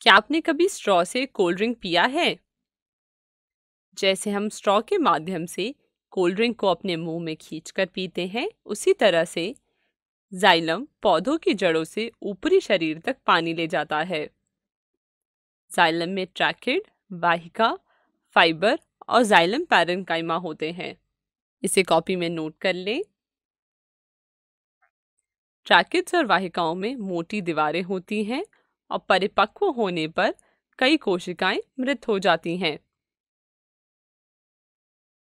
क्या आपने कभी स्ट्रॉ से कोल्ड ड्रिंक पिया है जैसे हम स्ट्रॉ के माध्यम से कोल्ड ड्रिंक को अपने मुंह में खींचकर पीते हैं उसी तरह से जाइलम पौधों की जड़ों से ऊपरी शरीर तक पानी ले जाता है जाइलम में ट्रैकेड वाहिका फाइबर और जाइलम पैरन होते हैं इसे कॉपी में नोट कर लें ट्रैकेड्स और वाहिकाओं में मोटी दीवारें होती हैं और परिपक्व होने पर कई कोशिकाएं मृत हो जाती हैं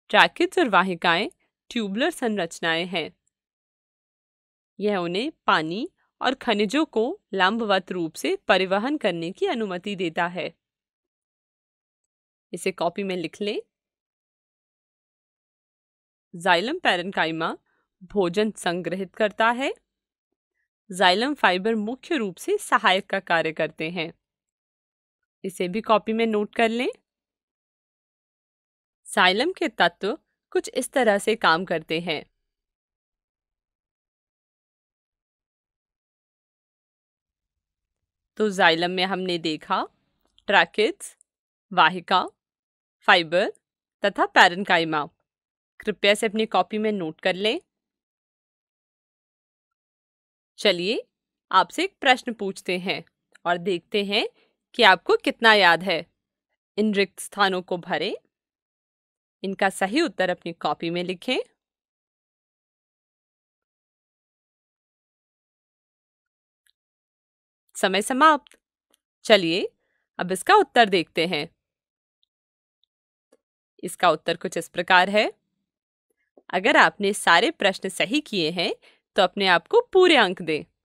ट्रैकिड्स और वाहिकाएं ट्यूबलर संरचनाएं हैं यह उन्हें पानी और खनिजों को लंबवत रूप से परिवहन करने की अनुमति देता है इसे कॉपी में लिख लें जाइलम पैरनकाइमा भोजन संग्रहित करता है जाइलम फाइबर मुख्य रूप से सहायक का कार्य करते हैं इसे भी कॉपी में नोट कर लें साइलम के तत्व कुछ इस तरह से काम करते हैं तो जाइलम में हमने देखा ट्रैकिड्स वाहिका फाइबर तथा पैरनकाइमा कृपया से अपनी कॉपी में नोट कर लें चलिए आपसे एक प्रश्न पूछते हैं और देखते हैं कि आपको कितना याद है इन रिक्त स्थानों को भरें इनका सही उत्तर अपनी कॉपी में लिखें समय समाप्त चलिए अब इसका उत्तर देखते हैं इसका उत्तर कुछ इस प्रकार है अगर आपने सारे प्रश्न सही किए हैं तो अपने आप को पूरे अंक दें